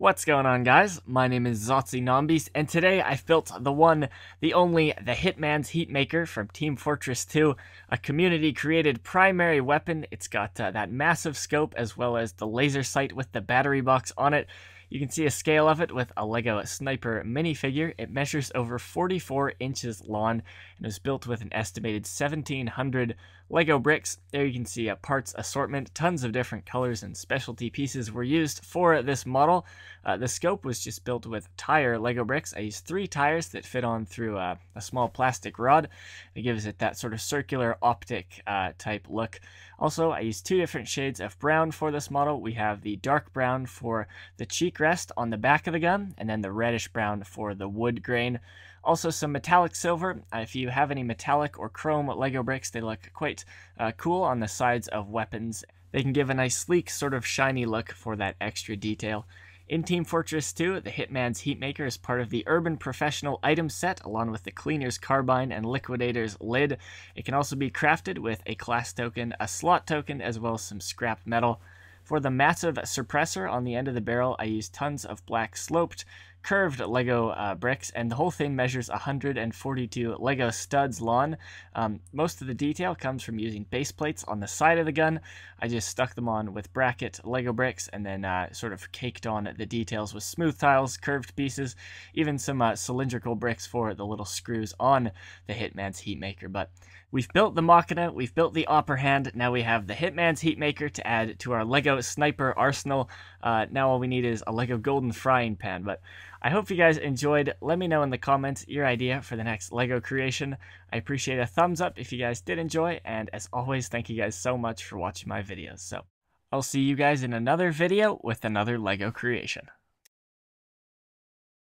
What's going on, guys? My name is Zotzi Nombis, and today I built the one, the only, the Hitman's Heatmaker from Team Fortress 2, a community-created primary weapon. It's got uh, that massive scope as well as the laser sight with the battery box on it. You can see a scale of it with a LEGO Sniper minifigure. It measures over 44 inches long and was built with an estimated 1,700 LEGO bricks. There you can see a parts assortment. Tons of different colors and specialty pieces were used for this model. Uh, the scope was just built with tire LEGO bricks. I used three tires that fit on through a, a small plastic rod. It gives it that sort of circular optic uh, type look. Also, I used two different shades of brown for this model. We have the dark brown for the cheek rest on the back of the gun, and then the reddish brown for the wood grain. Also some metallic silver. Uh, if you have any metallic or chrome Lego bricks, they look quite uh, cool on the sides of weapons. They can give a nice sleek, sort of shiny look for that extra detail. In Team Fortress 2, the Hitman's Heatmaker is part of the Urban Professional item set, along with the Cleaner's Carbine and Liquidator's Lid. It can also be crafted with a class token, a slot token, as well as some scrap metal. For the massive suppressor on the end of the barrel, I used tons of black sloped, curved Lego uh, bricks, and the whole thing measures 142 Lego studs long. Um, most of the detail comes from using base plates on the side of the gun. I just stuck them on with bracket Lego bricks and then uh, sort of caked on the details with smooth tiles, curved pieces, even some uh, cylindrical bricks for the little screws on the Hitman's Heatmaker. But we've built the Machina, we've built the Opera Hand, now we have the Hitman's Heatmaker to add to our Lego Sniper arsenal. Uh, now all we need is a Lego Golden Frying Pan, but I hope you guys enjoyed. Let me know in the comments your idea for the next LEGO creation. I appreciate a thumbs up if you guys did enjoy, and as always, thank you guys so much for watching my videos. So I'll see you guys in another video with another LEGO creation.